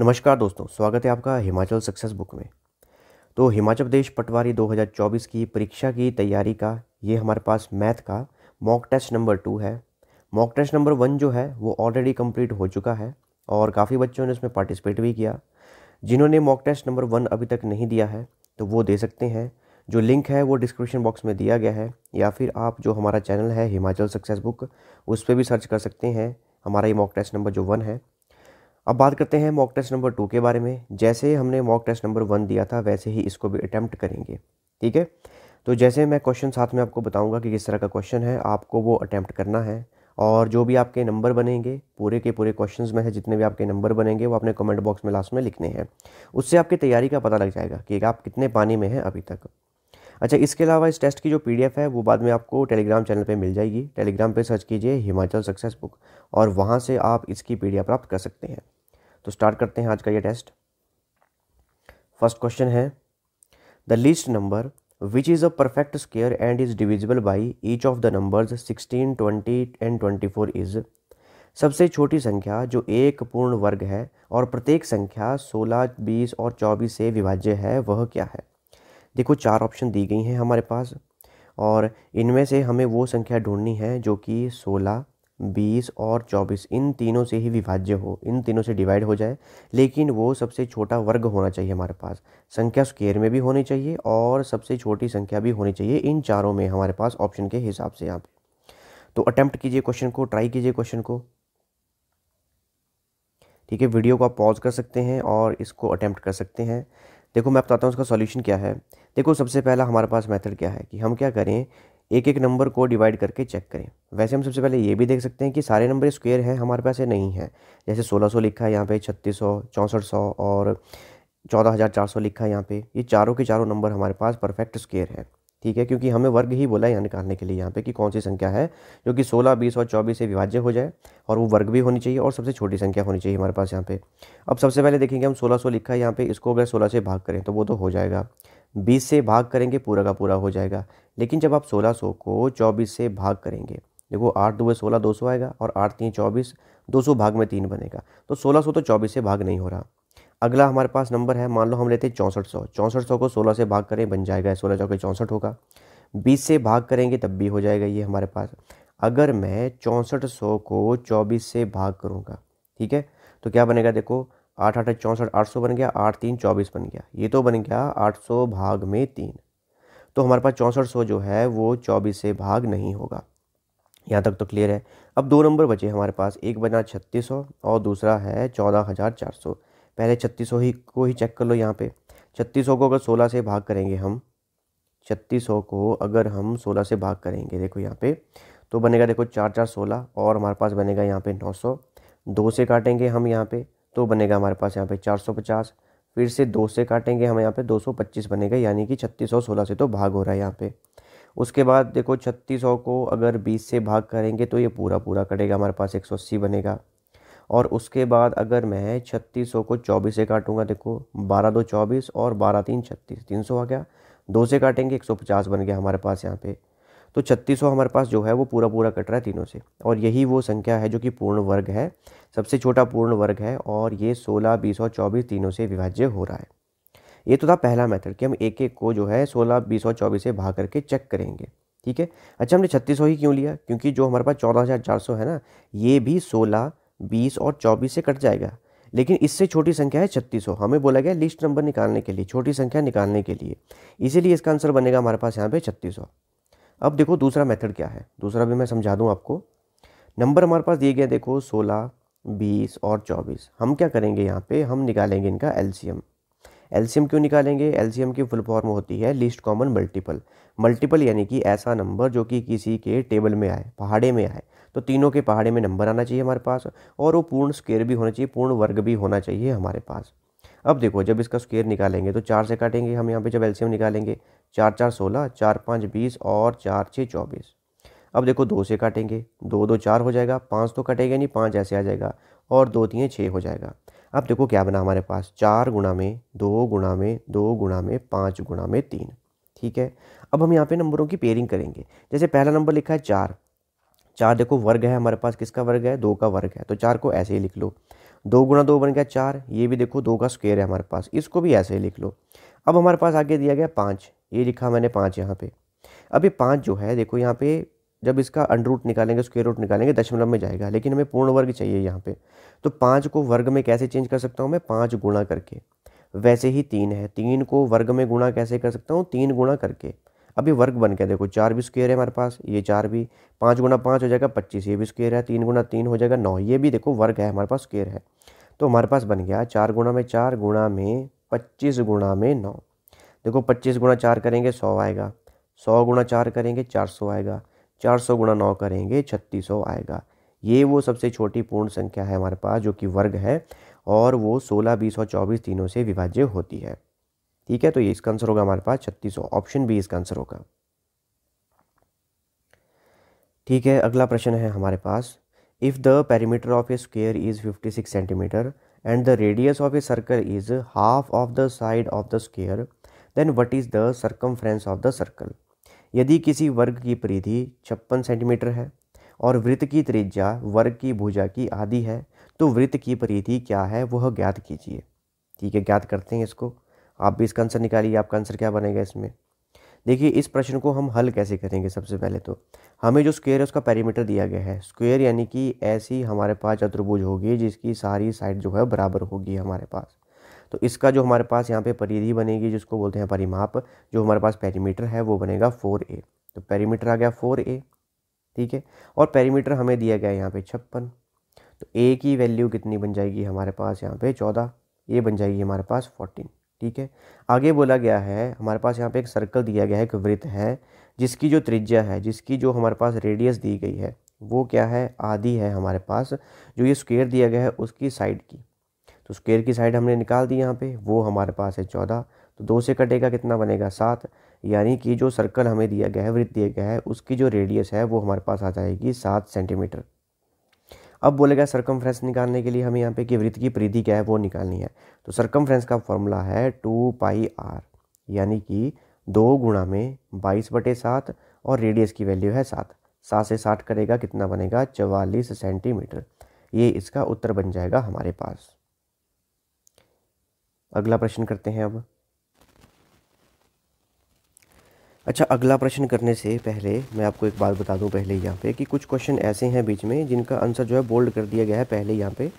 नमस्कार दोस्तों स्वागत है आपका हिमाचल सक्सेस बुक में तो हिमाचल प्रदेश पटवारी 2024 की परीक्षा की तैयारी का ये हमारे पास मैथ का मॉक टेस्ट नंबर टू है मॉक टेस्ट नंबर वन जो है वो ऑलरेडी कंप्लीट हो चुका है और काफ़ी बच्चों ने इसमें पार्टिसिपेट भी किया जिन्होंने मॉक टेस्ट नंबर वन अभी तक नहीं दिया है तो वो दे सकते हैं जो लिंक है वो डिस्क्रिप्शन बॉक्स में दिया गया है या फिर आप जो हमारा चैनल है हिमाचल सक्सेस बुक उस पर भी सर्च कर सकते हैं हमारा ये मॉक टेस्ट नंबर जो वन है अब बात करते हैं मॉक टेस्ट नंबर टू के बारे में जैसे हमने मॉक टेस्ट नंबर वन दिया था वैसे ही इसको भी अटैम्प्ट करेंगे ठीक है तो जैसे मैं क्वेश्चन साथ में आपको बताऊंगा कि किस तरह का क्वेश्चन है आपको वो अटैम्प्ट करना है और जो भी आपके नंबर बनेंगे पूरे के पूरे क्वेश्चंस में से जितने भी आपके नंबर बनेंगे वो आपने कमेंट बॉक्स में लास्ट में लिखने हैं उससे आपकी तैयारी का पता लग जाएगा कि आप कितने पानी में हैं अभी तक अच्छा इसके अलावा इस टेस्ट की जो पीडीएफ है वो बाद में आपको टेलीग्राम चैनल पे मिल जाएगी टेलीग्राम पे सर्च कीजिए हिमाचल सक्सेस बुक और वहाँ से आप इसकी पीडीएफ प्राप्त कर सकते हैं तो स्टार्ट करते हैं आज का ये टेस्ट फर्स्ट क्वेश्चन है the least number which is a perfect square and is divisible by each of the numbers sixteen twenty and twenty four is सबसे छोटी संख्या जो एक पूर्ण वर्ग है और प्रत्येक संख्या सोलह बीस और चौबीस से विभाज्य है वह क्या है देखो चार ऑप्शन दी गई हैं हमारे पास और इनमें से हमें वो संख्या ढूंढनी है जो कि सोलह बीस और चौबीस इन तीनों से ही विभाज्य हो इन तीनों से डिवाइड हो जाए लेकिन वो सबसे छोटा वर्ग होना चाहिए हमारे पास संख्या स्क्वेयर में भी होनी चाहिए और सबसे छोटी संख्या भी होनी चाहिए इन चारों में हमारे पास ऑप्शन के हिसाब से यहाँ पे तो अटैम्प्ट कीजिए क्वेश्चन को ट्राई कीजिए क्वेश्चन को ठीक है वीडियो को आप पॉज कर सकते हैं और इसको अटैम्प्ट कर सकते हैं देखो मैं बताता हूँ उसका सॉल्यूशन क्या है देखो सबसे पहला हमारे पास मेथड क्या है कि हम क्या करें एक एक नंबर को डिवाइड करके चेक करें वैसे हम सबसे पहले ये भी देख सकते हैं कि सारे नंबर स्क्वेयर हैं हमारे पास ये नहीं है जैसे 1600 लिखा है यहाँ पे छत्तीस सौ चौंसठ सौ और 14400 लिखा है यहाँ पे ये चारों के चारों नंबर हमारे पास परफेक्ट स्क्वेयर है ठीक है क्योंकि हमें वर्ग ही बोला है यहाँ निकालने के लिए यहाँ पे कि कौन सी संख्या है जो कि 16, 20 और 24 से विभाज्य हो जाए और वो वर्ग भी होनी चाहिए और सबसे छोटी संख्या होनी चाहिए हमारे पास यहाँ पे अब सबसे पहले देखेंगे हम 1600 सौ लिखा है यहाँ पे इसको अगर 16 से भाग करें तो वो तो हो जाएगा बीस से भाग करेंगे पूरा का पूरा हो जाएगा लेकिन जब आप सौ को चौबीस से भाग करेंगे देखो आठ दो सोलह दो आएगा और आठ तीन चौबीस दो भाग में तीन बनेगा तो सोलह तो चौबीस से भाग नहीं हो रहा अगला हमारे पास नंबर है मान लो हम लेते हैं चौंसठ सौ चौंसठ सौ को सोलह से भाग करें बन जाएगा सोलह चौके चौंसठ होगा बीस से भाग करेंगे तब भी हो जाएगा ये हमारे पास अगर मैं चौंसठ सौ को चौबीस से भाग करूँगा ठीक है तो क्या बनेगा देखो आठ आठ चौंसठ आठ सौ बन गया आठ तीन चौबीस बन गया ये तो बन गया आठ सौ भाग में तीन तो हमारे पास चौंसठ सौ जो है वो चौबीस से भाग नहीं होगा यहाँ तक तो क्लियर है अब दो नंबर बचे हमारे पास एक बना छत्तीस सौ और दूसरा है चौदह हज़ार चार सौ पहले छत्तीस ही को ही चेक कर लो यहाँ पे छत्तीस को अगर सोलह से भाग करेंगे हम छत्तीस को अगर हम सोलह से भाग करेंगे देखो यहाँ पे तो बनेगा देखो चार चार सोलह और हमारे पास बनेगा यहाँ पे नौ सौ दो से काटेंगे हम यहाँ पे तो बनेगा हमारे पास यहाँ पे चार सौ पचास फिर से दो से काटेंगे हम यहाँ पे दो सौ पच्चीस बनेगा यानी कि छत्तीस सौ सोलह से तो भाग हो रहा है यहाँ पे उसके बाद देखो छत्तीस सौ को अगर बीस से भाग करेंगे तो ये पूरा पूरा कटेगा हमारे पास एक सौ अस्सी बनेगा और उसके बाद अगर मैं छत्तीस सौ को चौबीस से काटूंगा देखो बारह दो चौबीस और बारह तीन छत्तीस तीन सौ आ गया दो से काटेंगे एक सौ पचास बन गया हमारे पास यहाँ पे तो छत्तीस सौ हमारे पास जो है वो पूरा पूरा कट रहा है तीनों से और यही वो संख्या है जो कि पूर्ण वर्ग है सबसे छोटा पूर्ण वर्ग है और ये सोलह बीस और चौबीस तीनों से विभाज्य हो रहा है ये तो था पहला मेथड कि हम एक एक को जो है सोलह बीस और चौबीस से भाग करके चेक करेंगे ठीक है अच्छा हमने छत्तीस सौ ही क्यों लिया क्योंकि जो हमारे पास चौदह हज़ार चार सौ है ना ये भी सोलह बीस और चौबीस से कट जाएगा लेकिन इससे छोटी संख्या है छत्तीस हमें बोला गया लिस्ट नंबर निकालने के लिए छोटी संख्या निकालने के लिए इसीलिए इसका आंसर बनेगा हमारे पास यहाँ पे छत्तीस अब देखो दूसरा मेथड क्या है दूसरा भी मैं समझा दूँ आपको नंबर हमारे पास दिए गए देखो सोलह बीस और चौबीस हम क्या करेंगे यहाँ पे हम निकालेंगे इनका एलसीएम एलसीएम क्यों निकालेंगे एलसीएम की फुल फॉर्म होती है लिस्ट कॉमन मल्टीपल मल्टीपल यानी कि ऐसा नंबर जो कि किसी के टेबल में आए पहाड़े में आए तो तीनों के पहाड़े में नंबर आना चाहिए हमारे पास और वो पूर्ण स्केयर भी होना चाहिए पूर्ण वर्ग भी होना चाहिए हमारे पास अब देखो जब इसका स्केयर निकालेंगे तो चार से काटेंगे हम यहाँ पे जब एल्सियम निकालेंगे चार चार सोलह चार पाँच बीस और चार छः चौबीस अब देखो दो से काटेंगे दो दो चार हो जाएगा पाँच तो कटेगा नहीं पाँच ऐसे आ जाएगा और दो तीन छः हो जाएगा अब देखो क्या बना हमारे पास चार गुणा में दो गुणा में दो गुणा में पाँच गुणा में तीन ठीक है अब हम यहाँ पे नंबरों की पेयरिंग करेंगे जैसे पहला नंबर लिखा है चार चार देखो वर्ग है हमारे पास किसका वर्ग है दो का वर्ग है तो चार को ऐसे ही लिख लो दो गुणा दो बन गया चार ये भी देखो दो का स्क्वेयर है हमारे पास इसको भी ऐसे ही लिख लो अब हमारे पास आगे दिया गया पाँच ये लिखा मैंने पाँच यहाँ पे अब ये पाँच जो है देखो यहाँ पे जब इसका अंडर रूट निकालेंगे स्क्वेयर रूट निकालेंगे दशमलव में जाएगा लेकिन हमें पूर्ण वर्ग चाहिए यहाँ पे तो पाँच को वर्ग में कैसे चेंज कर सकता हूँ मैं पाँच गुणा करके वैसे ही तीन है तीन को वर्ग में गुणा कैसे कर सकता हूँ तीन गुणा करके अभी वर्ग बन के देखो चार भी स्क्वेयर है हमारे पास ये चार भी पाँच गुना पाँच हो जाएगा पच्चीस ये भी स्क्वेयर है तीन गुना तीन हो जाएगा नौ ये भी देखो वर्ग है हमारे पास स्क्वेयर है तो हमारे पास बन गया चार गुना में चार गुणा में पच्चीस गुणा में नौ देखो पच्चीस गुणा चार करेंगे सौ आएगा सौ गुणा चार करेंगे चार सौ आएगा चार सौ गुणा नौ करेंगे छत्तीस सौ आएगा ये वो सबसे छोटी पूर्ण संख्या है हमारे पास जो कि वर्ग है और वो सोलह बीस और चौबीस तीनों से विभाज्य होती है ठीक है तो ये इसका आंसर होगा हमारे पास छत्तीस ऑप्शन बी इसका आंसर होगा ठीक है अगला प्रश्न है हमारे पास if the perimeter of a square is fifty six centimetre and the radius of a circle is half of the side of the square then what is the circum of the circle यदि किसी वर्ग की परिधि छप्पन centimetre है और वृत्त की त्रिज्या वर्ग की भुजा की आदि है तो वृत्त की परिधि क्या है वह ज्ञात कीजिए ठीक है ज्ञात करते हैं इसको आप भी इसका आंसर निकालिए आपका आंसर क्या बनेगा इसमें देखिए इस प्रश्न को हम हल कैसे करेंगे सबसे पहले तो हमें जो स्क्वेयर है उसका पैरीमीटर दिया गया है स्क्वेयर यानी कि ऐसी हमारे पास चतुर्भुज होगी जिसकी सारी साइड जो है बराबर होगी हमारे पास तो इसका जो हमारे पास यहाँ पे परिधि बनेगी जिसको बोलते हैं परिमाप जो हमारे पास पैरीमीटर है वो बनेगा फोर ए तो पैरीमीटर आ गया फोर ए ठीक है और पैरीमीटर हमें दिया गया यहाँ पे छप्पन तो ए की वैल्यू कितनी बन जाएगी हमारे पास यहाँ पे चौदह ये बन जाएगी हमारे पास फोर्टीन ठीक है आगे बोला गया है हमारे पास यहाँ पे एक सर्कल दिया गया है एक वृत्त है जिसकी जो त्रिज्या है जिसकी जो हमारे पास रेडियस दी गई है वो क्या है आदि है हमारे पास जो ये स्क्वेयर दिया गया है उसकी साइड की तो स्क्वेयर की साइड हमने निकाल दी यहाँ पे वो हमारे पास है चौदह तो दो से कटेगा कितना बनेगा सात यानी कि जो सर्कल हमें दिया गया है वृत्त दिया गया है उसकी जो रेडियस है वो हमारे पास आ जाएगी सात सेंटीमीटर अब बोलेगा सरकमफ्रेंस निकालने के लिए हमें यहाँ पे कि वृत्त की परिधि क्या है वो निकालनी है तो सरकमफ्रेंस का फॉर्मूला है टू पाई आर यानी कि दो गुणा में बाईस बटे सात और रेडियस की वैल्यू है सात सात से साठ करेगा कितना बनेगा चवालीस सेंटीमीटर ये इसका उत्तर बन जाएगा हमारे पास अगला प्रश्न करते हैं अब अच्छा अगला प्रश्न करने से पहले मैं आपको एक बात बता दूं पहले यहाँ पे कि कुछ क्वेश्चन ऐसे हैं बीच में जिनका आंसर जो है बोल्ड कर दिया गया है पहले यहाँ पे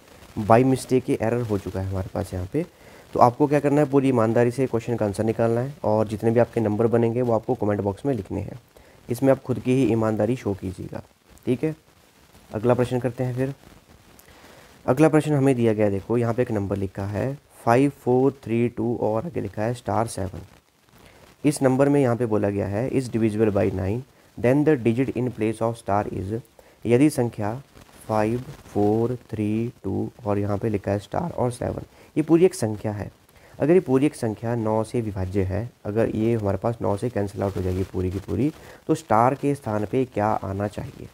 बाई मिस्टेक के एरर हो चुका है हमारे पास यहाँ पे तो आपको क्या करना है पूरी ईमानदारी से क्वेश्चन का आंसर निकालना है और जितने भी आपके नंबर बनेंगे वो आपको कमेंट बॉक्स में लिखने हैं इसमें आप खुद की ही ईमानदारी शो कीजिएगा ठीक है अगला प्रश्न करते हैं फिर अगला प्रश्न हमें दिया गया देखो यहाँ पे एक नंबर लिखा है फाइव फोर थ्री टू और आगे लिखा है स्टार सेवन इस नंबर में यहाँ पे बोला गया है is divisible by nine then the digit in place of star is यदि संख्या फाइव फोर थ्री टू और यहाँ पे लिखा है स्टार और सेवन ये पूरी एक संख्या है अगर ये पूरी एक संख्या नौ से विभाज्य है अगर ये हमारे पास नौ से कैंसिल आउट हो जाएगी पूरी की पूरी तो स्टार के स्थान पे क्या आना चाहिए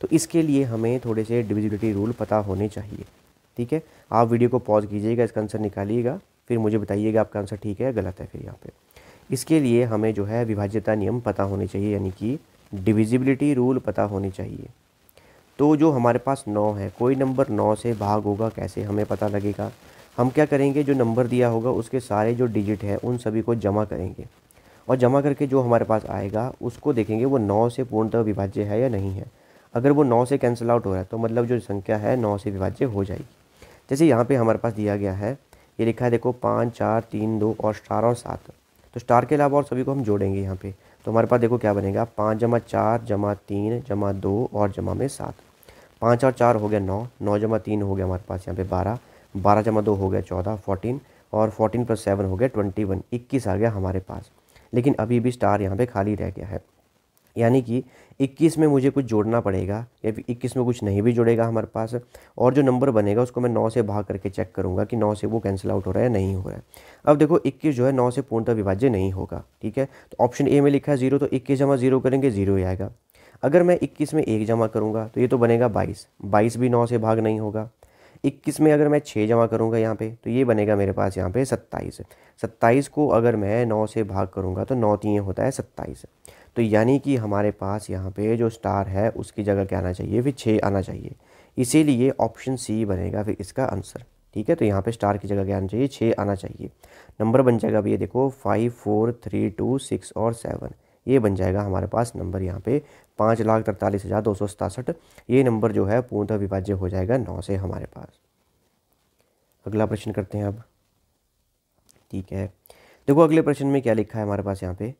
तो इसके लिए हमें थोड़े से डिविजिबिलिटी रूल पता होने चाहिए ठीक है आप वीडियो को पॉज कीजिएगा इसका आंसर निकालिएगा फिर मुझे बताइएगा आपका आंसर ठीक है या गलत है फिर यहाँ पर इसके लिए हमें जो है विभाज्यता नियम पता होने चाहिए यानी कि डिविजिबिलिटी रूल पता होनी चाहिए तो जो हमारे पास नौ है कोई नंबर नौ से भाग होगा कैसे हमें पता लगेगा हम क्या करेंगे जो नंबर दिया होगा उसके सारे जो डिजिट है उन सभी को जमा करेंगे और जमा करके जो हमारे पास आएगा उसको देखेंगे वो नौ से पूर्णतः विभाज्य है या नहीं है अगर वो नौ से कैंसिल आउट हो रहा है तो मतलब जो संख्या है नौ से विभाज्य हो जाएगी जैसे यहाँ पे हमारे पास दिया गया है ये लिखा है देखो पाँच चार तीन दो और चार और सात तो स्टार के अलावा और सभी को हम जोड़ेंगे यहाँ पे तो हमारे पास देखो क्या बनेगा पाँच जमा चार जमा तीन जमा दो और जमा में सात पाँच और चार हो गया नौ नौ जमा तीन हो गया हमारे पास यहाँ पे बारह बारह जमा दो हो गया चौदह फोर्टीन और फोर्टीन प्लस सेवन हो गया ट्वेंटी वन इक्कीस आ गया हमारे पास लेकिन अभी भी स्टार यहाँ पे खाली रह गया है यानी कि 21 में मुझे कुछ जोड़ना पड़ेगा या फिर इक्कीस में कुछ नहीं भी जुड़ेगा हमारे पास और जो नंबर बनेगा उसको मैं नौ से भाग करके चेक करूँगा कि नौ से वो कैंसिल आउट हो रहा है नहीं हो रहा है अब देखो इक्कीस जो है नौ से पूर्णतः विभाज्य नहीं होगा ठीक है तो ऑप्शन ए में लिखा है जीरो तो इक्कीस जमा जीरो करेंगे जीरो ही आएगा अगर मैं इक्कीस में एक जमा करूँगा तो ये तो बनेगा बाईस बाईस भी नौ से भाग नहीं होगा इक्कीस में अगर मैं छः जमा करूँगा यहाँ पे तो ये बनेगा मेरे पास यहाँ पे सत्ताईस सत्ताईस को अगर मैं नौ से भाग करूँगा तो नौ तीन होता है सत्ताईस तो यानी कि हमारे पास यहाँ पे जो स्टार है उसकी जगह क्या आना चाहिए फिर छः आना चाहिए इसीलिए ऑप्शन सी बनेगा फिर इसका आंसर ठीक है तो यहाँ पे स्टार की जगह क्या आना चाहिए छः आना चाहिए नंबर बन जाएगा भैया ये देखो five four three two six और सेवन ये बन जाएगा हमारे पास नंबर यहाँ पे पाँच लाख तरतालीस हज़ार दो सौ सतासठ ये नंबर जो है पूर्णतः विभाज्य हो जाएगा नौ से हमारे पास अगला प्रश्न करते हैं अब ठीक है देखो अगले प्रश्न में क्या लिखा है हमारे पास यहाँ पे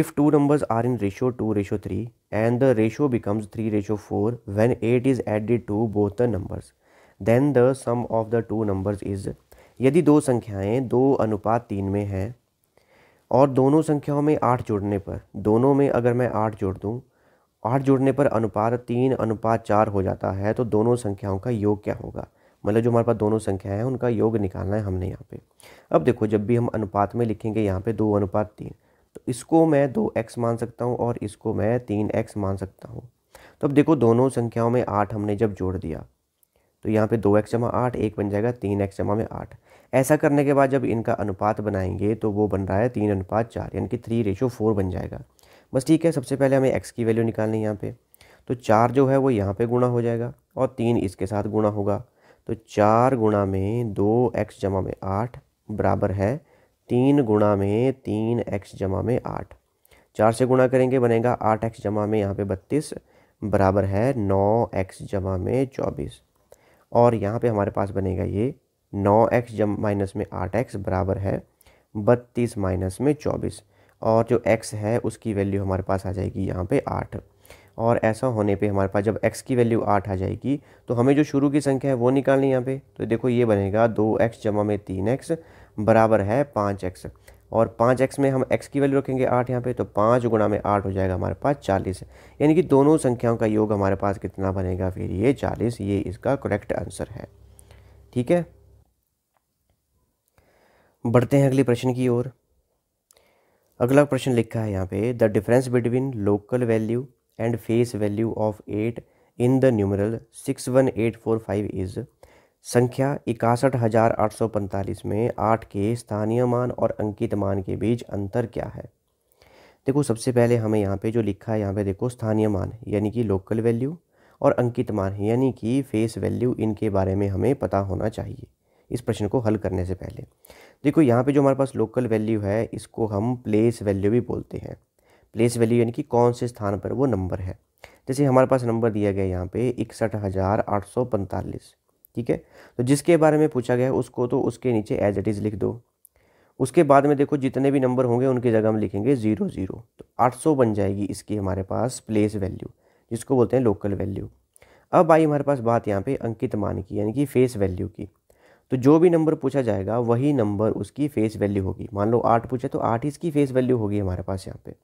if two numbers are in ratio two ratio three and the ratio becomes three ratio four when eight is added to both the numbers then the sum of the two numbers is यदि दो संख्याएं दो अनुपात तीन में हैं और दोनों संख्याओं में आठ जोड़ने पर दोनों में अगर मैं आठ जोड़ दूं आठ जोड़ने पर अनुपात तीन अनुपात चार हो जाता है तो दोनों संख्याओं का योग क्या होगा मतलब जो हमारे पास दोनों संख्याएं हैं उनका योग निकालना है हमने यहाँ पे अब देखो जब भी हम अनुपात में लिखेंगे यहाँ पे दो अनुपात तीन तो इसको मैं दो एक्स मान सकता हूँ और इसको मैं तीन एक्स मान सकता हूँ तो अब देखो दोनों संख्याओं में आठ हमने जब जोड़ दिया तो यहाँ पे दो एक्स जमा आठ एक बन जाएगा तीन एक्स जमा में आठ ऐसा करने के बाद जब इनका अनुपात बनाएंगे तो वो बन रहा है तीन अनुपात चार यानी कि थ्री रेशो फोर बन जाएगा बस ठीक है सबसे पहले हमें एक्स की वैल्यू निकालनी है यहाँ पर तो चार जो है वो यहाँ पे गुणा हो जाएगा और तीन इसके साथ गुणा होगा तो चार गुणा में दो एक्स जमा में आठ बराबर है तीन गुणा में तीन एक्स जमा में आठ चार से गुणा करेंगे बनेगा आठ एक्स जमा में यहाँ पे बत्तीस बराबर है नौ एक्स जमा में चौबीस और यहाँ पे हमारे पास बनेगा ये नौ एक्स जम माइनस में आठ एक्स बराबर है बत्तीस माइनस में चौबीस और जो एक्स है उसकी वैल्यू हमारे पास आ जाएगी यहाँ पे आठ और ऐसा होने पे हमारे पास जब एक्स की वैल्यू आठ आ जाएगी तो हमें जो शुरू की संख्या है वो निकालनी है यहाँ पे तो देखो ये बनेगा दो एक्स जमा में तीन एक्स बराबर है पाँच एक्स और पाँच एक्स में हम एक्स की वैल्यू रखेंगे आठ यहाँ पे तो पाँच गुणा में आठ हो जाएगा हमारे पास चालीस यानी कि दोनों संख्याओं का योग हमारे पास कितना बनेगा फिर ये चालीस ये इसका करेक्ट आंसर है ठीक है बढ़ते हैं अगले प्रश्न की ओर अगला प्रश्न लिखा है यहाँ पे the difference between local value and face value of eight in the numeral six one eight four five is संख्या इकसठ हज़ार आठ सौ पैंतालीस में आठ के स्थानीय मान और अंकित मान के बीच अंतर क्या है देखो सबसे पहले हमें यहाँ पे जो लिखा है यहाँ पे देखो स्थानीय मान यानी कि लोकल वैल्यू और अंकित मान यानी कि फेस वैल्यू इनके बारे में हमें पता होना चाहिए इस प्रश्न को हल करने से पहले देखो यहाँ पे जो हमारे पास लोकल वैल्यू है इसको हम प्लेस वैल्यू भी बोलते हैं प्लेस वैल्यू यानी कि कौन से स्थान पर वो नंबर है जैसे हमारे पास नंबर दिया गया यहाँ पे इकसठ हज़ार आठ सौ पैंतालीस ठीक है तो जिसके बारे में पूछा गया उसको तो उसके नीचे एज इट इज़ लिख दो उसके बाद में देखो जितने भी नंबर होंगे उनकी जगह हम लिखेंगे ज़ीरो ज़ीरो तो आठ सौ बन जाएगी इसकी हमारे पास प्लेस वैल्यू जिसको बोलते हैं लोकल वैल्यू अब आई हमारे पास बात यहाँ पे अंकित मान की यानी कि फेस वैल्यू की तो जो भी नंबर पूछा जाएगा वही नंबर उसकी फेस वैल्यू होगी मान लो आठ पूछे तो आठ इसकी फेस वैल्यू होगी हमारे पास यहाँ पे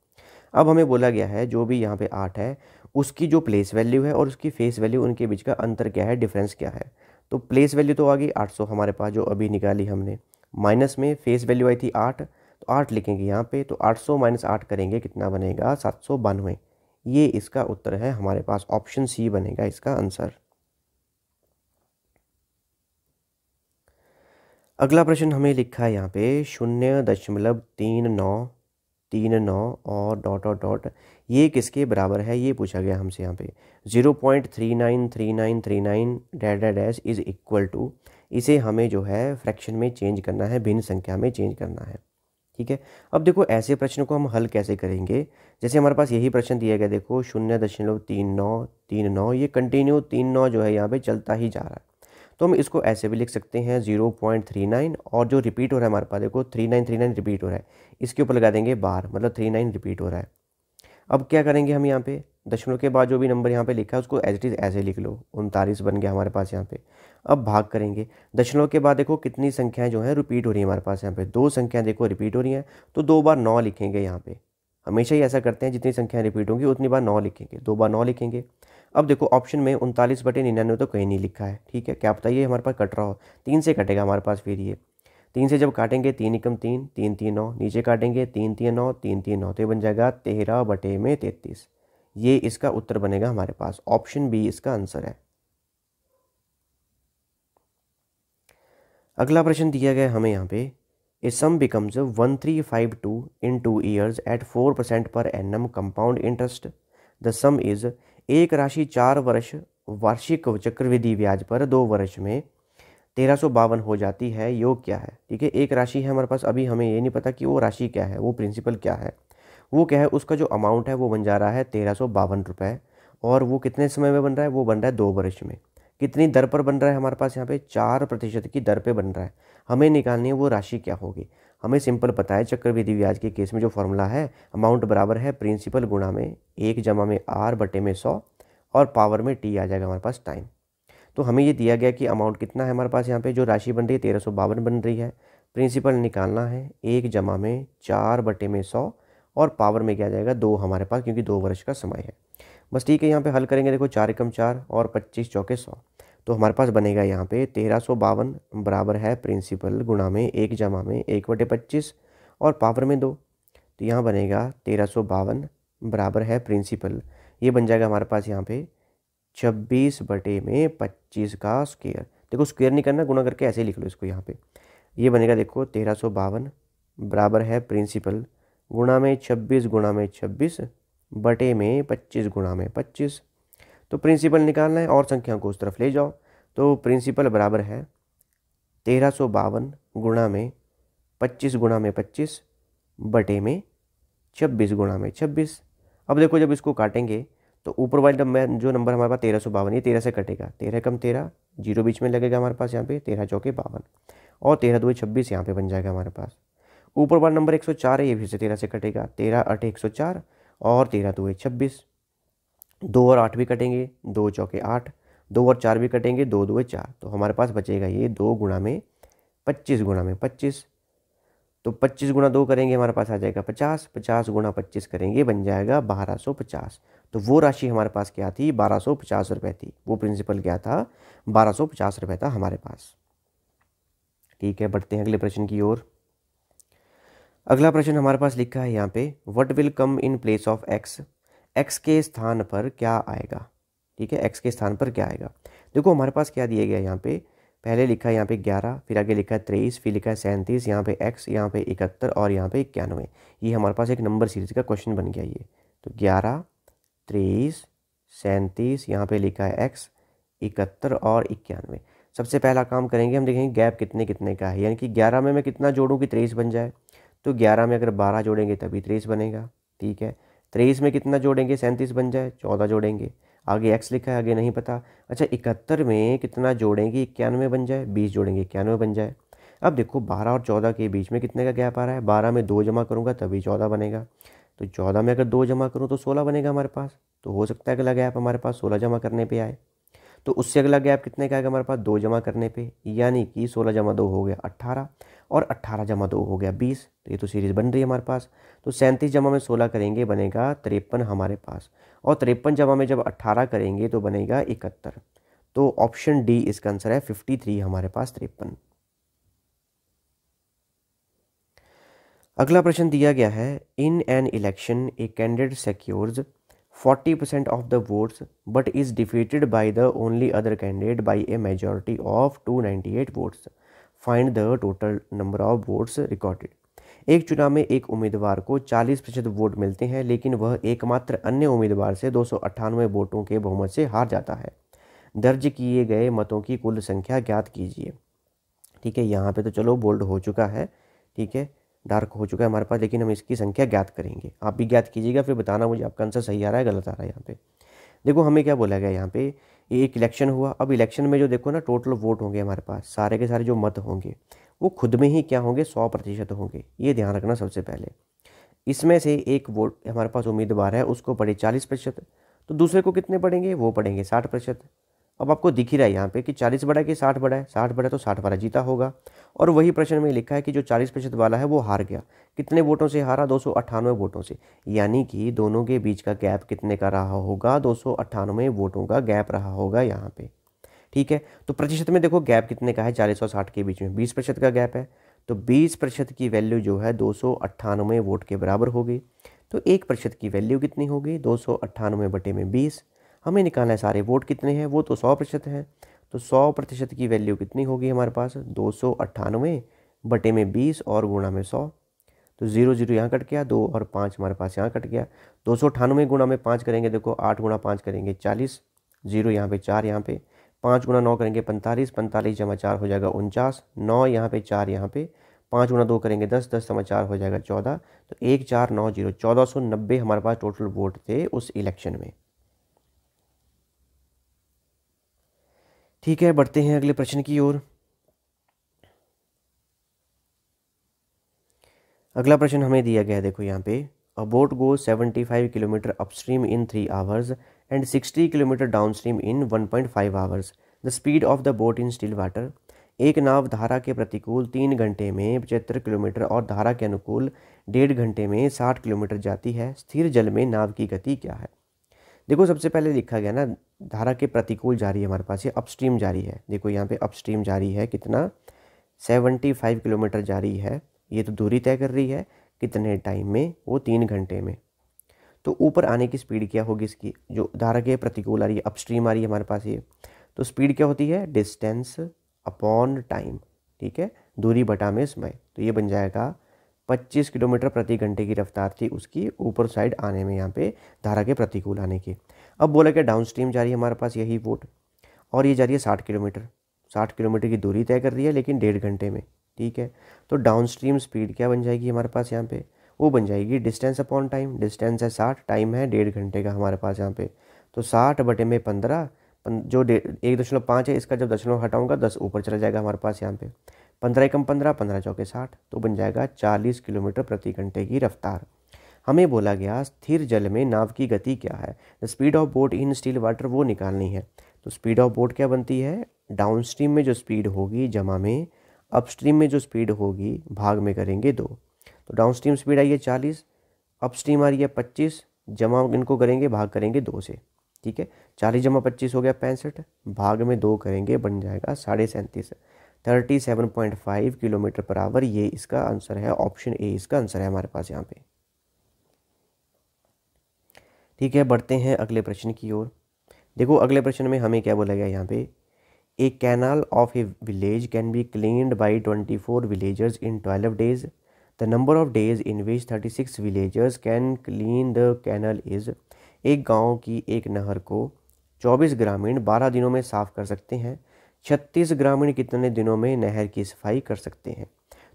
अब हमें बोला गया है जो भी यहाँ पे आठ है उसकी जो प्लेस वैल्यू है और उसकी फेस वैल्यू उनके बीच का अंतर क्या है डिफरेंस क्या है तो प्लेस वैल्यू तो आ गई आठ सौ हमारे पास जो अभी निकाली हमने माइनस में फेस वैल्यू आई थी आठ तो आठ लिखेंगे यहाँ पे तो आठ सौ माइनस आठ करेंगे कितना बनेगा सात सौ बानवे ये इसका उत्तर है हमारे पास ऑप्शन सी बनेगा इसका आंसर अगला प्रश्न हमें लिखा है यहाँ पे शून्य दशमलव तीन नौ तीन नौ और डॉट और डॉट ये किसके बराबर है ये पूछा गया हमसे यहाँ पे zero point three nine three nine three nine dad dash is equal to इसे हमें जो है फ्रैक्शन में चेंज करना है भिन्न संख्या में चेंज करना है ठीक है अब देखो ऐसे प्रश्न को हम हल कैसे करेंगे जैसे हमारे पास यही प्रश्न दिया गया देखो शून्य दशमलव तीन नौ तीन नौ ये कंटिन्यू तीन नौ जो है यहाँ पे चलता ही जा रहा है तो हम इसको ऐसे भी लिख सकते हैं जीरो पॉइंट थ्री नाइन और जो रिपीट हो रहा है हमारे पास देखो three nine three nine repeat हो रहा है इसके ऊपर लगा देंगे बार मतलब थ्री नाइन रिपीट हो रहा है अब क्या करेंगे हम यहाँ पे दशमलव के बाद जो भी नंबर यहाँ पे लिखा है उसको एज इट इज़ ऐसे लिख लो उनतालीस बन गया हमारे पास यहाँ पे अब भाग करेंगे दशमलव के बाद देखो कितनी संख्याएं जो है रिपीट हो रही हैं हमारे पास यहाँ पे दो संख्याएं देखो रिपीट हो रही हैं तो दो बार नौ लिखेंगे यहाँ पे हमेशा ही ऐसा करते हैं जितनी संख्याएं रिपीट होंगी उतनी बार नौ लिखेंगे दो बार नौ लिखेंगे अब देखो ऑप्शन में उनतालीस बटे निन्यानवे तो कहीं नहीं लिखा है ठीक है क्या बताइए हमारे पास कट रहा हो तीन से कटेगा हमारे पास फिर ये तीन से जब काटेंगे तीन एकम तीन तीन तीन नौ नीचे काटेंगे तीन तीन नौ तीन तीन नौ तो ये बन जाएगा तेरह बटे में तैतीस ये इसका उत्तर बनेगा हमारे पास ऑप्शन बी इसका आंसर है अगला प्रश्न दिया गया हमें यहाँ पे a sum becomes one three five two in two years at four percent per annum compound interest the sum is एक राशि चार वर्ष वार्षिक चक्रविधि ब्याज पर दो वर्ष में तेरह सौ बावन हो जाती है योग क्या है ठीक है एक राशि है हमारे पास अभी हमें ये नहीं पता कि वो राशि क्या है वो प्रिंसिपल क्या है वो क्या है उसका जो अमाउंट है वो बन जा रहा है तेरह सौ बावन रुपये और वो कितने समय में बन रहा है वो बन रहा है दो वर्ष में कितनी दर पर बन रहा है हमारे पास यहाँ पे चार प्रतिशत की दर पे बन रहा है हमें निकालनी है वो राशि क्या होगी हमें सिंपल पता है चक्रवृद्धि ब्याज के केस में जो फॉर्मूला है अमाउंट बराबर है प्रिंसिपल गुणा में एक जमा में आर बटे में सौ और पावर में टी आ जाएगा हमारे पास टाइम तो हमें ये दिया गया कि अमाउंट कितना है हमारे पास यहाँ पे जो राशि बन रही है तेरह सौ बावन बन रही है प्रिंसिपल निकालना है एक जमा में चार बटे में सौ और पावर में क्या जाएगा दो हमारे पास क्योंकि दो वर्ष का समय है बस ठीक है यहाँ पे हल करेंगे देखो चार एकम चार और पच्चीस चौके सौ तो हमारे पास बनेगा यहाँ पे तेरह सौ बावन बराबर है प्रिंसिपल गुणा में एक जमा में एक बटे पच्चीस और पावर में दो तो यहाँ बनेगा तेरह सौ बावन बराबर है प्रिंसिपल ये बन जाएगा हमारे पास यहाँ पे छब्बीस बटे में पच्चीस का स्क्वेयर देखो स्क्वेयर नहीं करना गुणा करके ऐसे ही लिख लो इसको यहाँ पे ये बनेगा देखो तेरह सौ बावन बराबर है प्रिंसिपल गुणा में छब्बीस गुणा में छब्बीस बटे में पच्चीस गुणा में पच्चीस तो प्रिंसिपल निकालना है और संख्याओं को उस तरफ ले जाओ तो प्रिंसिपल बराबर है तेरह सौ बावन गुणा में पच्चीस गुणा में पच्चीस बटे में छब्बीस गुणा में छब्बीस अब देखो जब इसको काटेंगे तो ऊपर वाले नंबर जो नंबर हमारे पास तेरह सौ बावन ये तेरह से कटेगा तेरह कम तेरह जीरो बीच में लगेगा हमारे पास यहाँ पे तेरह चौके बावन और तेरह दो छब्बीस यहाँ पे बन जाएगा हमारे पास ऊपर वाला नंबर एक सौ चार है ये फिर से तेरह से कटेगा तेरह अठे एक सौ चार और तेरह दो छब्बीस दो और आठ भी कटेंगे दो चौके आठ दो और चार भी कटेंगे दो दो चार तो हमारे पास बचेगा ये दो गुणा में पच्चीस गुणा में पच्चीस तो पच्चीस गुणा दो करेंगे हमारे पास आ जाएगा पचास पचास गुणा पच्चीस करेंगे बन जाएगा बारह सौ पचास तो वो राशि हमारे पास क्या थी बारह सौ पचास रुपये थी वो प्रिंसिपल क्या था बारह सौ पचास रुपये था हमारे पास ठीक है बढ़ते हैं अगले प्रश्न की ओर अगला प्रश्न हमारे पास लिखा है यहाँ पे what will come in place of X X के स्थान पर क्या आएगा ठीक है एक्स के स्थान पर क्या आएगा देखो हमारे पास क्या दिया गया यहाँ पे पहले लिखा है यहाँ पे ग्यारह फिर आगे लिखा है तेईस फिर लिखा है सैंतीस यहाँ पे एक्स यहाँ पे इकहत्तर और यहाँ पे इक्यानवे ये हमारे पास एक नंबर सीरीज का क्वेश्चन बन गया ये तो ग्यारह तेईस सैंतीस यहाँ पे लिखा है एक्स इकहत्तर और इक्यानवे सबसे पहला काम करेंगे हम देखेंगे गैप कितने कितने का है यानी कि ग्यारह में मैं कितना जोड़ूँ कि तेईस बन जाए तो ग्यारह में अगर बारह जोड़ेंगे तभी तेईस बनेगा ठीक है तेईस में कितना जोड़ेंगे सैंतीस बन जाए चौदह जोड़ेंगे आगे एक्स लिखा है आगे नहीं पता अच्छा इकहत्तर में कितना जोड़ेंगे इक्यानवे बन जाए बीस जोड़ेंगे इक्यानवे बन जाए अब देखो बारह और चौदह के बीच में कितने का गैप आ रहा है बारह में दो जमा करूँगा तभी चौदह बनेगा तो चौदह में अगर दो जमा करूँ तो सोलह बनेगा हमारे पास तो हो सकता है अगला गैप हमारे पास सोलह जमा करने पर आए तो उससे अगला गैप कितने का आएगा हमारे पास दो जमा करने पे यानी कि सोलह जमा दो हो गया अट्ठारह और अट्ठारह जमा दो हो गया बीस तो ये तो सीरीज़ बन रही है हमारे पास तो सैंतीस जमा में सोलह करेंगे बनेगा तिरपन हमारे पास और तिरपन जमा में जब अट्ठारह करेंगे तो बनेगा इकहत्तर तो ऑप्शन डी इसका आंसर है फिफ्टी थ्री हमारे पास तिरपन अगला प्रश्न दिया गया है in an election a candidate secures 40% of the votes but is defeated by the only other candidate by a majority of 298 votes find the total number of votes recorded एक चुनाव में एक उम्मीदवार को 40 प्रतिशत वोट मिलते हैं लेकिन वह एकमात्र अन्य उम्मीदवार से दो वोटों के बहुमत से हार जाता है दर्ज किए गए मतों की कुल संख्या ज्ञात कीजिए ठीक है यहाँ पे तो चलो बोल्ड हो चुका है ठीक है डार्क हो चुका है हमारे पास लेकिन हम इसकी संख्या ज्ञात करेंगे आप भी ज्ञात कीजिएगा फिर बताना मुझे आपका आंसर सही आ रहा है गलत आ रहा है यहाँ पे देखो हमें क्या बोला गया यहाँ पे ये एक इलेक्शन हुआ अब इलेक्शन में जो देखो ना टोटल वोट होंगे हमारे पास सारे के सारे जो मत होंगे वो खुद में ही क्या होंगे सौ प्रतिशत होंगे ये ध्यान रखना सबसे पहले इसमें से एक वोट हमारे पास उम्मीदवार है उसको पड़े चालीस प्रतिशत तो दूसरे को कितने पड़ेंगे वो पड़ेंगे साठ प्रतिशत अब आपको दिख ही रहा है यहाँ पे कि 40 बड़ा है कि 60 बड़ा है 60 बड़ा तो 60 वाला जीता होगा और वही प्रश्न में लिखा है कि जो 40 प्रतिशत वाला है वो हार गया कितने वोटों से हारा दो वोटों से यानी कि दोनों के बीच का गैप कितने का रहा होगा दो वोटों का गैप रहा होगा यहाँ पर ठीक है तो प्रतिशत में देखो गैप कितने का है चालीस और साठ के बीच में बीस प्रतिशत का गैप है तो बीस प्रतिशत की वैल्यू जो है दो वोट के बराबर होगी तो एक प्रतिशत की वैल्यू कितनी होगी दो सौ अट्ठानवे बटे में बीस हमें निकालना है सारे वोट कितने हैं वो तो सौ प्रतिशत हैं तो सौ प्रतिशत की वैल्यू कितनी होगी हमारे पास दो सौ अट्ठानवे बटे में बीस और गुणा में सौ तो ज़ीरो जीरो यहाँ कट गया दो और पाँच हमारे पास यहाँ कट गया दो सौ अठानवे गुणा में पाँच करेंगे देखो आठ गुणा पाँच करेंगे चालीस जीरो यहाँ पे चार यहाँ पे पाँच गुणा नौ करेंगे पैंतालीस पैंतालीस जमा चार हो जाएगा उनचास नौ यहाँ पे चार यहाँ पे पाँच गुणा दो करेंगे दस दस जमा चार हो जाएगा चौदह तो एक चार नौ जीरो चौदह सौ नब्बे हमारे पास टोटल वोट थे उस इलेक्शन में ठीक है बढ़ते हैं अगले प्रश्न की ओर अगला प्रश्न हमें दिया गया है देखो यहाँ पे a boat go seventy five kilometre upstream in three hours and sixty kilometre downstream in one point five hours the speed of the boat in still water एक नाव धारा के प्रतिकूल तीन घंटे में पचहत्तर किलोमीटर और धारा के अनुकूल डेढ़ घंटे में साठ किलोमीटर जाती है स्थिर जल में नाव की गति क्या है देखो सबसे पहले लिखा गया ना धारा के प्रतिकूल जारी है हमारे पास ये अपस्ट्रीम जारी है देखो यहाँ पे अपस्ट्रीम जारी है कितना सेवेंटी फाइव किलोमीटर जारी है ये तो दूरी तय कर रही है कितने टाइम में वो तीन घंटे में तो ऊपर आने की स्पीड क्या होगी इसकी जो धारा के प्रतिकूल आ रही है अपस्ट्रीम आ रही है हमारे पास ये तो स्पीड क्या होती है डिस्टेंस अपॉन टाइम ठीक है दूरी बटा में समय तो ये बन जाएगा 25 किलोमीटर प्रति घंटे की रफ्तार थी उसकी ऊपर साइड आने में यहाँ पे धारा के प्रतिकूल आने के अब बोला कि डाउन स्ट्रीम जा रही है हमारे पास यही बोट और ये जा रही है साठ किलोमीटर साठ किलोमीटर की दूरी तय कर रही है लेकिन डेढ़ घंटे में ठीक है तो डाउन स्ट्रीम स्पीड क्या बन जाएगी हमारे पास यहाँ पे वो बन जाएगी डिस्टेंस अपॉन टाइम डिस्टेंस है साठ टाइम है डेढ़ घंटे का हमारे पास यहाँ पे तो साठ बटे में पंद्रह जो एक दशमलव पाँच है इसका जब दशमलव हटाऊंगा दस ऊपर चला जाएगा हमारे पास यहाँ पे पंद्रह एकम पंद्रह पंद्रह चौके साठ तो बन जाएगा चालीस किलोमीटर प्रति घंटे की रफ्तार हमें बोला गया स्थिर जल में नाव की गति क्या है the speed of boat in still water वो निकालनी है तो स्पीड ऑफ बोट क्या बनती है डाउन स्ट्रीम में जो स्पीड होगी जमा में अपस्ट्रीम में जो स्पीड होगी भाग में करेंगे दो तो डाउन स्ट्रीम स्पीड आई है चालीस अपस्ट्रीम आ रही है पच्चीस जमा इनको करेंगे भाग करेंगे दो से ठीक है चालीस जमा पच्चीस हो गया पैंसठ भाग में दो करेंगे बन जाएगा साढ़े सैंतीस thirty seven point five kilometre per hour ये इसका आंसर है ऑप्शन ए इसका आंसर है हमारे पास यहाँ पे ठीक है बढ़ते हैं अगले प्रश्न की ओर देखो अगले प्रश्न में हमें क्या बोला गया यहाँ पे a canal of a village can be clean by twenty four villagers in twelve days the number of days in which thirty six villagers can clean the canal is एक गांव की एक नहर को चौबीस ग्रामीण बारह दिनों में साफ कर सकते हैं छत्तीस ग्रामीण कितने दिनों में नहर की सफाई कर सकते हैं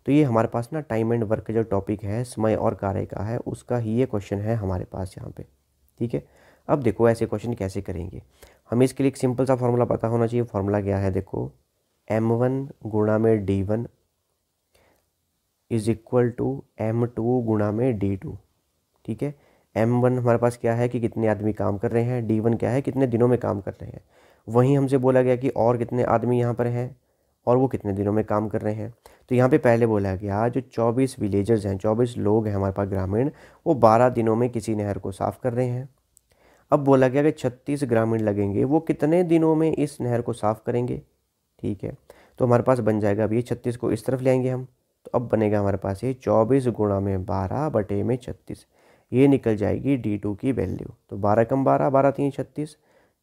तो ये हमारे पास ना टाइम एंड वर्क का जो टॉपिक है समय और कार्य का है उसका ही ये क्वेश्चन है हमारे पास यहाँ पे ठीक है अब देखो ऐसे क्वेश्चन कैसे करेंगे हमें इसके लिए एक सिंपल सा फॉर्मूला पता होना चाहिए फॉर्मूला क्या है देखो एम वन गुणा में D one is equal to M two गुणा में डी टू ठीक है एम वन हमारे पास क्या है कि कितने आदमी काम कर रहे हैं डी वन क्या है कितने दिनों में काम कर रहे हैं वहीं हमसे बोला गया कि और कितने आदमी यहाँ पर हैं और वो कितने दिनों में काम कर रहे हैं तो यहाँ पे पहले बोला गया जो 24 विलेजर्स हैं 24 लोग हैं हमारे पास ग्रामीण वो 12 दिनों में किसी नहर को साफ़ कर रहे हैं अब बोला गया कि 36 ग्रामीण लगेंगे वो कितने दिनों में इस नहर को साफ़ करेंगे ठीक है तो हमारे पास बन जाएगा अब ये छत्तीस को इस तरफ लेंगे हम तो अब बनेगा हमारे पास ये चौबीस गुणा में बारह बटे में छत्तीस ये निकल जाएगी डी टू की वैल्यू तो बारह कम बारह बारह तीन छत्तीस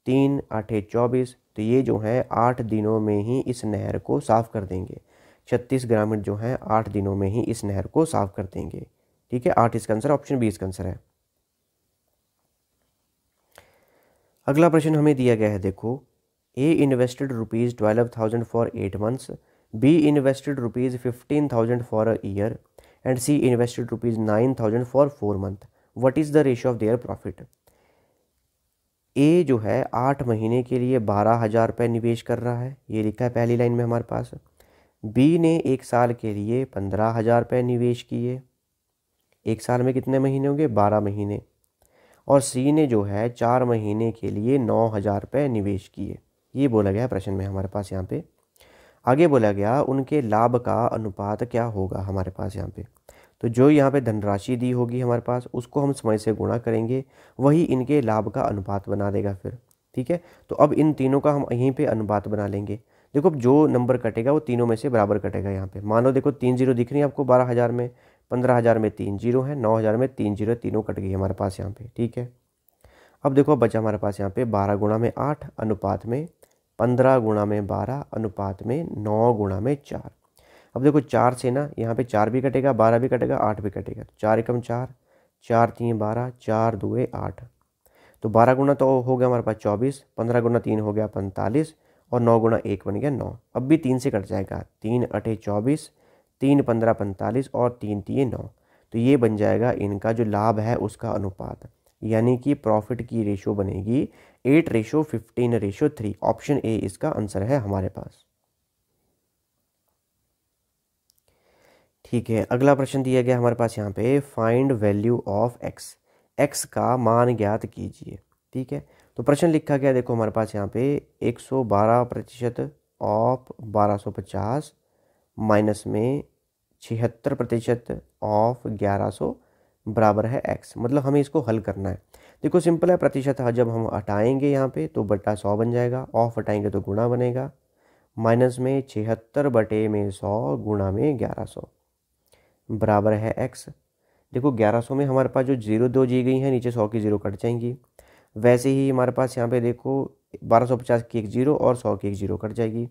तीन आठे चौबीस तो ये जो है आठ दिनों में ही इस नहर को साफ़ कर देंगे छत्तीस ग्रामीण जो है आठ दिनों में ही इस नहर को साफ़ कर देंगे ठीक है आठ इसका आंसर ऑप्शन बी इसका आंसर है अगला प्रश्न हमें दिया गया है देखो A invested rupees twelve thousand for eight months B invested rupees fifteen thousand for a year and C invested rupees nine thousand for four month what is the ratio of their profit A जो है आठ महीने के लिए बारह हज़ार रुपये निवेश कर रहा है ये लिखा है पहली लाइन में हमारे पास बी ने एक साल के लिए पंद्रह हज़ार रुपये निवेश किए एक साल में कितने महीने होंगे बारह महीने और सी ने जो है चार महीने के लिए नौ हज़ार रुपये निवेश किए ये बोला गया प्रश्न में हमारे पास यहाँ पे आगे बोला गया उनके लाभ का अनुपात क्या होगा हमारे पास यहाँ पे तो जो यहाँ पे धनराशि दी होगी हमारे पास उसको हम समय से गुणा करेंगे वही इनके लाभ का अनुपात बना देगा फिर ठीक है तो अब इन तीनों का हम यहीं पे अनुपात बना लेंगे देखो अब जो नंबर कटेगा वो तीनों में से बराबर कटेगा यहाँ पे मानो देखो तीन जीरो दिख रही है आपको बारह हज़ार में पंद्रह हज़ार में तीन जीरो है नौ हज़ार में तीन जीरो तीनों कट गई हमारे पास यहाँ पे ठीक है अब देखो बचा हमारे पास यहाँ पे बारह गुणा में आठ अनुपात में पंद्रह गुणा में बारह अनुपात में नौ गुणा में चार अब देखो चार से ना यहाँ पे चार भी कटेगा बारह भी कटेगा आठ भी कटेगा चार एकम चार चार तीन बारह चार दुए आठ तो बारह गुना तो हो गया हमारे पास चौबीस पंद्रह गुना तीन हो गया पैंतालीस और नौ गुना एक बन गया नौ अब भी तीन से कट जाएगा तीन अठे चौबीस तीन पंद्रह पैंतालीस और तीन तीन नौ तो ये बन जाएगा इनका जो लाभ है उसका अनुपात यानी कि प्रॉफिट की रेशो बनेगी eight ratio fifteen ratio three option A इसका आंसर है हमारे पास ठीक है अगला प्रश्न दिया गया हमारे पास यहाँ पे find value of X X का मान ज्ञात कीजिए ठीक है तो प्रश्न लिखा गया देखो हमारे पास यहाँ पे 112 प्रतिशत ऑफ 1250 माइनस में छिहत्तर प्रतिशत ऑफ 1100 बराबर है एक्स मतलब हमें इसको हल करना है देखो सिंपल है प्रतिशत हाँ, जब हम हटाएंगे यहाँ पे तो बट्टा सौ बन जाएगा ऑफ हटाएंगे तो गुणा बनेगा माइनस में छिहत्तर बटे में सौ गुणा में ग्यारह सौ बराबर है एक्स देखो 1100 में हमारे पास जो जीरो दो जी गई हैं नीचे 100 की जीरो कट जाएंगी वैसे ही हमारे पास यहाँ पे देखो 1250 की एक जीरो और 100 की एक जीरो कट जाएगी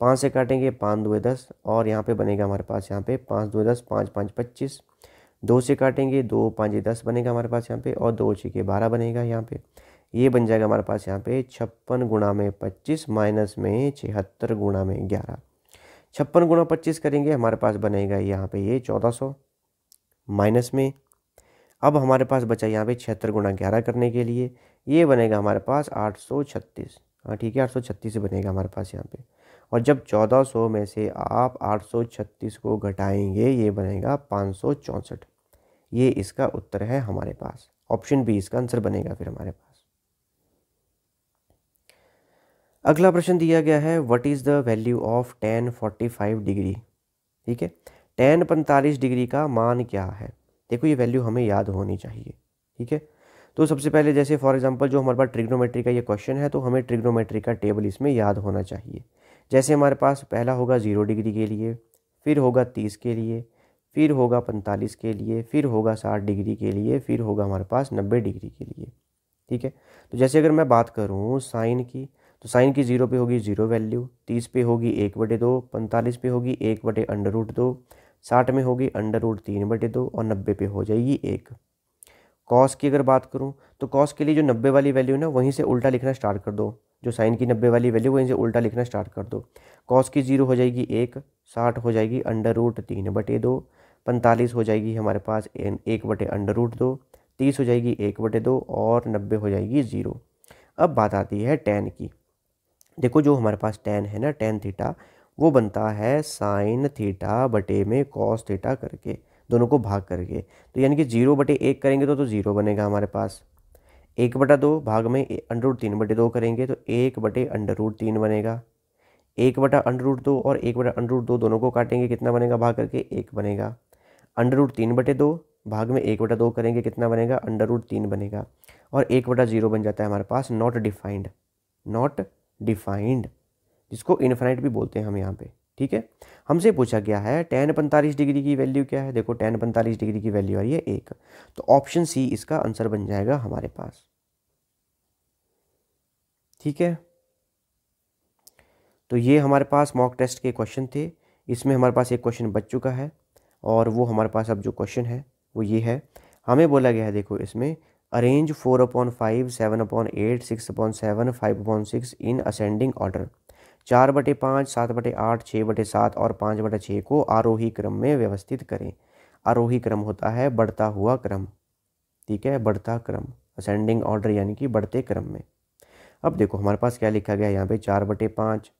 पाँच से काटेंगे पाँच दो दस और यहाँ पे बनेगा हमारे पास यहाँ पे पाँच दो दस पाँच पाँच पच्चीस दो से काटेंगे दो पाँच दस बनेगा हमारे पास यहाँ पे और दो छः के बारह बनेगा यहाँ पे ये बन जाएगा हमारे पास यहाँ पे छप्पन गुणा में पच्चीस माइनस में छिहत्तर गुणा में ग्यारह छप्पन गुणा पच्चीस करेंगे हमारे पास बनेगा यहाँ पे ये चौदह सौ माइनस में अब हमारे पास बचा यहाँ पे छिहत्तर गुणा ग्यारह करने के लिए ये बनेगा हमारे पास आठ सौ छत्तीस हाँ ठीक है आठ सौ छत्तीस बनेगा हमारे पास यहाँ पे और जब चौदह सौ में से आप आठ सौ छत्तीस को घटाएंगे ये बनेगा पाँच सौ चौंसठ ये इसका उत्तर है हमारे पास ऑप्शन बी इसका आंसर बनेगा फिर हमारे पास अगला प्रश्न दिया गया है what is the value of tan forty five degree ठीक है टेन पैंतालीस डिग्री का मान क्या है देखो ये वैल्यू हमें याद होनी चाहिए ठीक है तो सबसे पहले जैसे फॉर एग्जांपल जो हमारे पास ट्रिग्नोमेट्री का ये क्वेश्चन है तो हमें ट्रिग्नोमेट्री का टेबल इसमें याद होना चाहिए जैसे हमारे पास पहला होगा ज़ीरो डिग्री के लिए फिर होगा तीस के लिए फिर होगा पैंतालीस के लिए फिर होगा साठ डिग्री के लिए फिर होगा हमारे पास नब्बे डिग्री के लिए ठीक है तो जैसे अगर मैं बात करूँ साइन की तो साइन की ज़ीरो पे होगी ज़ीरो वैल्यू तीस पे होगी एक बटे दो पैंतालीस पे होगी एक बटे अंडर रूट दो साठ में होगी अंडर रूट तीन बटे दो और नब्बे पे हो जाएगी एक कॉस की अगर बात करूँ तो कॉस के लिए जो नब्बे वाली वैल्यू ना वहीं से उल्टा लिखना स्टार्ट कर दो जो साइन की नब्बे वाली वैल्यू वहीं से उल्टा लिखना स्टार्ट कर दो कॉस की ज़ीरो हो जाएगी एक साठ हो जाएगी अंडर रूट तीन बटे दो पैंतालीस हो जाएगी हमारे पास एक बटे अंडर रूट दो तीस हो जाएगी एक बटे दो और नब्बे हो जाएगी ज़ीरो अब बात आती है टेन की देखो जो हमारे पास टेन है ना टेन थीटा वो बनता है साइन थीटा बटे में कॉस थीटा करके दोनों को भाग करके तो यानी कि जीरो बटे एक करेंगे तो तो जीरो बनेगा हमारे पास एक बटा दो भाग में अंडर रूट तीन बटे दो करेंगे तो एक बटे अंडर रूट तीन बनेगा एक बटा अंडर रूट दो और एक बटा अंडर रूट दो दोनों को काटेंगे कितना बनेगा भाग करके एक बनेगा अंडर रूट तीन बटे दो भाग में एक बटा दो करेंगे कितना बनेगा अंडर रूट तीन बनेगा और एक बटा जीरो बन जाता है हमारे पास नॉट डिफाइंड नॉट डिफाइंड जिसको इन्फाइनाइट भी बोलते हैं हम यहाँ पे ठीक है हमसे पूछा गया है टेन पैंतालीस डिग्री की वैल्यू क्या है देखो टेन पैंतालीस डिग्री की वैल्यू आ रही है एक तो ऑप्शन सी इसका आंसर बन जाएगा हमारे पास ठीक है तो ये हमारे पास मॉक टेस्ट के क्वेश्चन थे इसमें हमारे पास एक क्वेश्चन बच चुका है और वो हमारे पास अब जो क्वेश्चन है वो ये है हमें बोला गया है देखो इसमें arrange four upon five seven upon eight six upon seven five upon six in ascending order चार बटे पाँच सात बटे आठ छः बटे सात और पाँच बटे छः को आरोही क्रम में व्यवस्थित करें आरोही क्रम होता है बढ़ता हुआ क्रम ठीक है बढ़ता क्रम असेंडिंग ऑर्डर यानी कि बढ़ते क्रम में अब देखो हमारे पास क्या लिखा गया है यहाँ पे चार बटे पाँच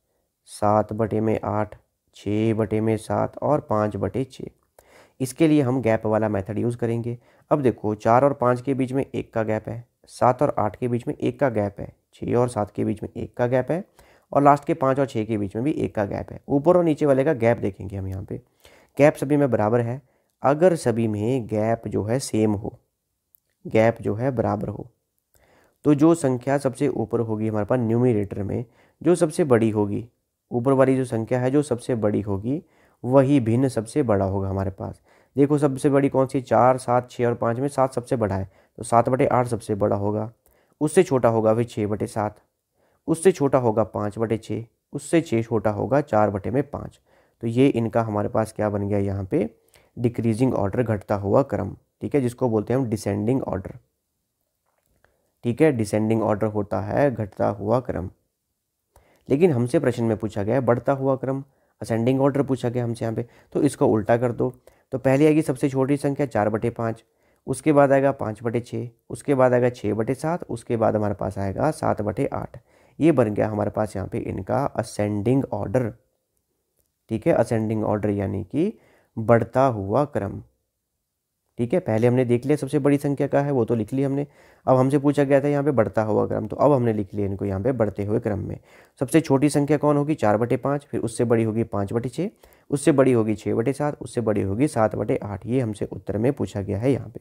सात बटे में आठ छः बटे में सात और पाँच बटे छः इसके लिए हम गैप वाला मेथड यूज़ करेंगे अब देखो चार और पाँच के बीच में एक का गैप है सात और आठ के बीच में एक का गैप है छः और सात के बीच में एक का गैप है और लास्ट के पाँच और छः के बीच में भी एक का गैप है ऊपर और नीचे वाले का गैप देखेंगे हम यहाँ पे गैप सभी में बराबर है अगर सभी में गैप जो है सेम हो गैप जो है बराबर हो तो जो संख्या सबसे ऊपर होगी हमारे पास न्यूमिनेटर में जो सबसे बड़ी होगी ऊपर वाली जो संख्या है जो सबसे बड़ी होगी वही भिन्न सबसे बड़ा होगा हमारे पास देखो सबसे बड़ी कौन सी चार सात छः और पाँच में सात सबसे बड़ा है तो सात बटे आठ सबसे बड़ा होगा उससे छोटा होगा फिर छः बटे सात उससे छोटा होगा पाँच बटे छः उससे छः छोटा होगा चार बटे में पाँच तो ये इनका हमारे पास क्या बन गया यहाँ पे डिक्रीजिंग ऑर्डर घटता हुआ क्रम ठीक है जिसको बोलते हैं हम डिसेंडिंग ऑर्डर ठीक है डिसेंडिंग ऑर्डर होता है घटता हुआ क्रम लेकिन हमसे प्रश्न में पूछा गया है बढ़ता हुआ क्रम असेंडिंग ऑर्डर पूछा गया हमसे यहाँ पे तो इसको उल्टा कर दो तो पहले आएगी सबसे छोटी संख्या चार बटे पाँच उसके बाद आएगा पाँच बटे छः उसके बाद आएगा छः बटे सात उसके बाद हमारे पास आएगा सात बटे आठ ये बन गया हमारे पास यहाँ पे इनका असेंडिंग ऑर्डर ठीक है असेंडिंग ऑर्डर यानी कि बढ़ता हुआ क्रम ठीक है पहले हमने देख लिया सबसे बड़ी संख्या का है वो तो लिख ली हमने अब हमसे पूछा गया था यहाँ पे बढ़ता हुआ क्रम तो अब हमने लिख लिया इनको यहाँ पे बढ़ते हुए क्रम में सबसे छोटी संख्या कौन होगी चार बटे पाँच फिर उससे बड़ी होगी पाँच बटे छः उससे बड़ी होगी छः बटे सात उससे बड़ी होगी सात बटे आठ ये हमसे उत्तर में पूछा गया है यहाँ पे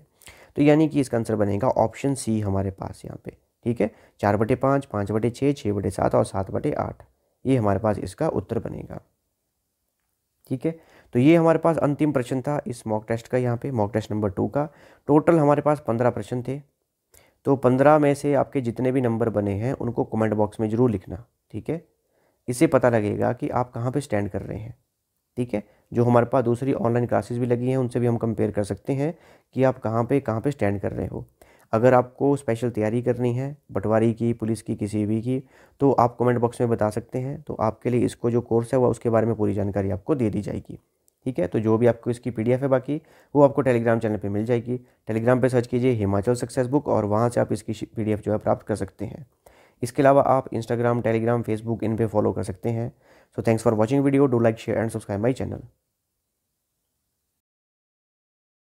तो यानी कि इसका आंसर बनेगा ऑप्शन सी हमारे पास यहाँ पे ठीक है चार बटे पाँच पाँच बटे छः छः बटे सात और सात बटे आठ ये हमारे पास इसका उत्तर बनेगा ठीक है तो ये हमारे पास अंतिम प्रश्न था इस मॉक टेस्ट का यहाँ पे मॉक टेस्ट नंबर टू का टोटल हमारे पास पंद्रह प्रश्न थे तो पंद्रह में से आपके जितने भी नंबर बने हैं उनको कमेंट बॉक्स में ज़रूर लिखना ठीक है इससे पता लगेगा कि आप कहाँ पर स्टैंड कर रहे हैं ठीक है जो हमारे पास दूसरी ऑनलाइन क्लासेस भी लगी हैं उनसे भी हम कंपेयर कर सकते हैं कि आप कहाँ पे कहाँ पे स्टैंड कर रहे हो अगर आपको स्पेशल तैयारी करनी है बंटवारी की पुलिस की किसी भी की तो आप कमेंट बॉक्स में बता सकते हैं तो आपके लिए इसको जो कोर्स है वह उसके बारे में पूरी जानकारी आपको दे दी जाएगी ठीक है तो जो भी आपको इसकी पी है बाकी वो आपको टेलीग्राम चैनल पर मिल जाएगी टेलीग्राम पर सर्च कीजिए हिमाचल सक्सेस बुक और वहाँ से आप इसकी पी जो है प्राप्त कर सकते हैं इसके अलावा आप इंस्टाग्राम टेलीग्राम फेसबुक इन पर फॉलो कर सकते हैं so thanks for watching video do like share and subscribe my channel